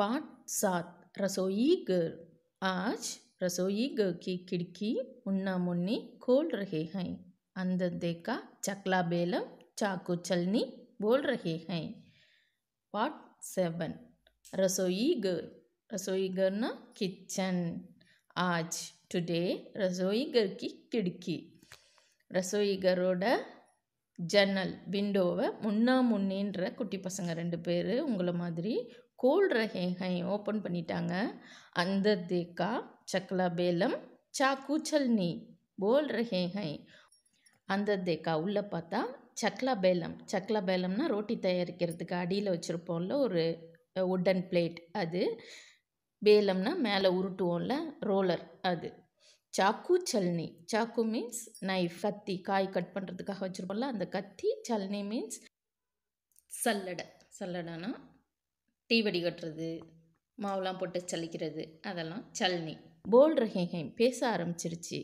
पाठ सात रसोई घर आज रसोई घर की खिड़की मुन्ना मुन्नी खोल रहे हैं अंदर देखा चकला बेलम चाकू चलनी बोल रहे हैं पार्ट सेवन रसोई घर रसोई घर ना किचन आज टुडे रसोई घर की खिड़की ரசோய் கரோட ஜன்னல் விண்டோவை முன்னா முன்னின்ற குட்டி பசங்க ரெண்டு பேர் உங்களை மாதிரி கூல் ரஹேஹை ஓப்பன் பண்ணிட்டாங்க அந்த தேக்கா சக்லா பேலம் சாக்கு நீ போல் ரஹேஹை அந்த தேக்கா உள்ளே பார்த்தா சக்லா பேலம் சக்லா பேலம்னா ரோட்டி தயாரிக்கிறதுக்கு அடியில் வச்சுருப்போம்ல ஒரு உட்டன் பிளேட் அது பேலம்னா மேலே உருட்டுவோம்ல ரோலர் அது சாக்கு சல்னி சாக்கு மீன்ஸ் நைஃப் கத்தி காய் கட் பண்ணுறதுக்காக வச்சுருப்போம்ல அந்த கத்தி சல்னி மீன்ஸ் சல்லடை சல்லடைனா டீ கட்டுறது மாவுலாம் போட்டு சளிக்கிறது அதெல்லாம் சல்னி போல் ரஹீஹீம் பேச ஆரம்பிச்சிருச்சு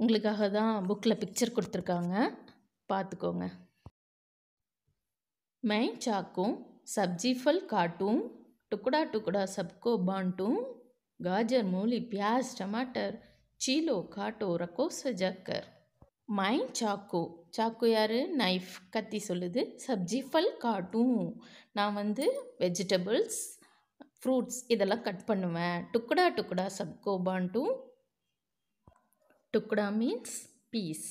உங்களுக்காக தான் புக்கில் பிக்சர் கொடுத்துருக்காங்க பார்த்துக்கோங்க மை சாக்கும் சப்ஜி ஃபல் காட்டும் டுக்குடா டுக்குடா சப்கோ பாண்டும் காஜர் மூலி பியாஸ் டமாட்டர் சீலோ காட்டோ ரக்கோச ஜக்கர் மை சாக்கோ சாக்கோ யார் நைஃப் கத்தி சொல்லுது சப்ஜிஃபல் காட்டும் நான் வந்து வெஜிடபிள்ஸ் ஃப்ரூட்ஸ் இதெல்லாம் கட் பண்ணுவேன் டுக்குடா டுக்குடா சப்கோ பாண்டு டுக்குடா மீன்ஸ் பீஸ்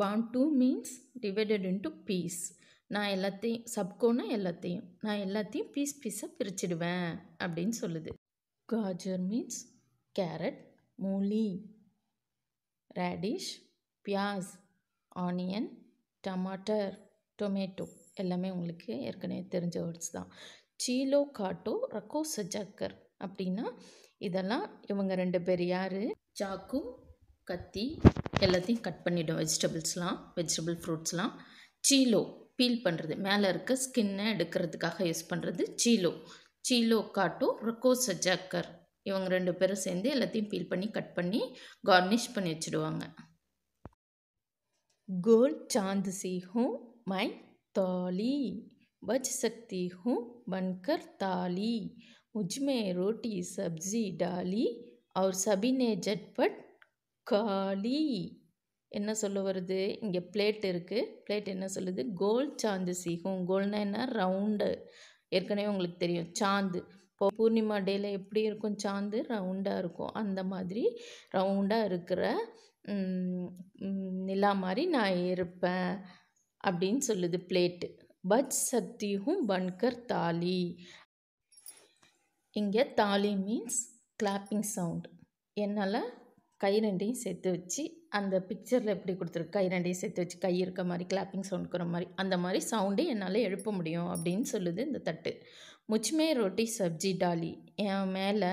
பாண்டு மீன்ஸ் டிவைடட் இன்ட்டு பீஸ் நான் எல்லாத்தையும் சப்கோனா எல்லாத்தையும் நான் எல்லாத்தையும் பீஸ் பீஸாக பிரிச்சிடுவேன் அப்படின்னு சொல்லுது காஜர் மீன்ஸ் கேரட் மூலி ரேடிஷ் பியாஸ் ஆனியன் டமாட்டர் டொமேட்டோ எல்லாமே உங்களுக்கு ஏற்கனவே தெரிஞ்ச வேர்ட்ஸ் தான் சீலோ காட்டோ ரக்கோ சஜாக்கர் அப்படின்னா இதெல்லாம் இவங்க ரெண்டு பேர் யார் சாக்கு கத்தி எல்லாத்தையும் கட் பண்ணிவிடும் வெஜிடபிள்ஸ்லாம் வெஜிடபிள் ஃப்ரூட்ஸ்லாம் சீலோ பீல் பண்ணுறது மேலே இருக்க ஸ்கின்னை எடுக்கிறதுக்காக யூஸ் பண்ணுறது சீலோ சீலோ காட்டோ ரக்கோ சஜாக்கர் இவங்க ரெண்டு பேரும் சேர்ந்து எல்லாத்தையும் பீல் பண்ணி கட் பண்ணி கார்னிஷ் பண்ணி வச்சுடுவாங்க गोल चांद सी हूँ मैं तौली बज सकती हूँ बनकर ताली मुझमें रोटी सब्जी डाली और सभी ने झटपट காலி என்ன சொல்ல வருது இங்கே பிளேட் இருக்குது பிளேட் என்ன சொல்லுது கோல் சாந்து சீகும் கோல்னா என்ன ரவுண்டு ஏற்கனவே உங்களுக்கு தெரியும் சாந்து இப்போ பூர்ணிமா டேயில் எப்படி இருக்கும் சாந்து ரவுண்டாக இருக்கும் அந்த மாதிரி ரவுண்டாக இருக்கிற நிலா மாதிரி நான் இருப்பேன் அப்படின்னு சொல்லுது பிளேட்டு பஜ் சக்தியும் பன்கர் தாலி இங்கே தாலி மீன்ஸ் கிளாப்பிங் சவுண்ட் என்னால் கை ரெண்டையும் சேர்த்து வச்சு அந்த பிக்சரில் எப்படி கொடுத்துருக்கு கை ரெண்டையும் சேர்த்து வச்சு கை இருக்க மாதிரி கிளாப்பிங் சவுண்ட் இருக்கிற மாதிரி அந்த மாதிரி சவுண்டே என்னால் எழுப்ப முடியும் அப்படின்னு சொல்லுது இந்த தட்டு முச்சுமே ரொட்டி சப்ஜி டாலி என் மேலே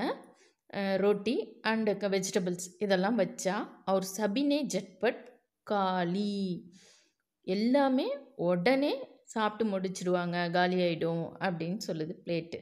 ரோட்டி அண்டு வெஜிடபிள்ஸ் இதெல்லாம் வச்சா அவர் சபினே ஜட்பட் காலி எல்லாமே உடனே சாப்பிட்டு முடிச்சிடுவாங்க காலி ஆகிடும் அப்படின்னு சொல்லுது பிளேட்டு